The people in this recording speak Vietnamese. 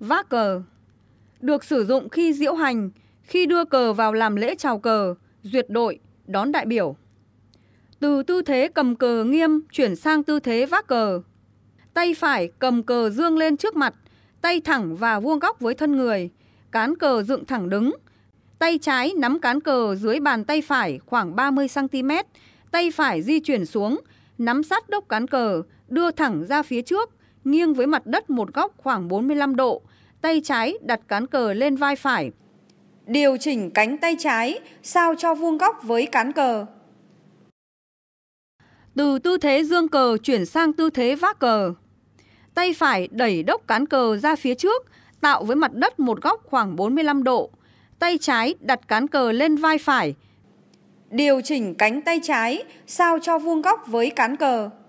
vác cờ. Được sử dụng khi diễu hành, khi đưa cờ vào làm lễ chào cờ, duyệt đội, đón đại biểu. Từ tư thế cầm cờ nghiêm chuyển sang tư thế vác cờ. Tay phải cầm cờ dương lên trước mặt, tay thẳng và vuông góc với thân người, cán cờ dựng thẳng đứng. Tay trái nắm cán cờ dưới bàn tay phải khoảng 30cm, tay phải di chuyển xuống, nắm sát đốc cán cờ, đưa thẳng ra phía trước, nghiêng với mặt đất một góc khoảng 45 độ, tay trái đặt cán cờ lên vai phải. Điều chỉnh cánh tay trái sao cho vuông góc với cán cờ. Từ tư thế dương cờ chuyển sang tư thế vác cờ. Tay phải đẩy đốc cán cờ ra phía trước, tạo với mặt đất một góc khoảng 45 độ. Tay trái đặt cán cờ lên vai phải. Điều chỉnh cánh tay trái sao cho vuông góc với cán cờ.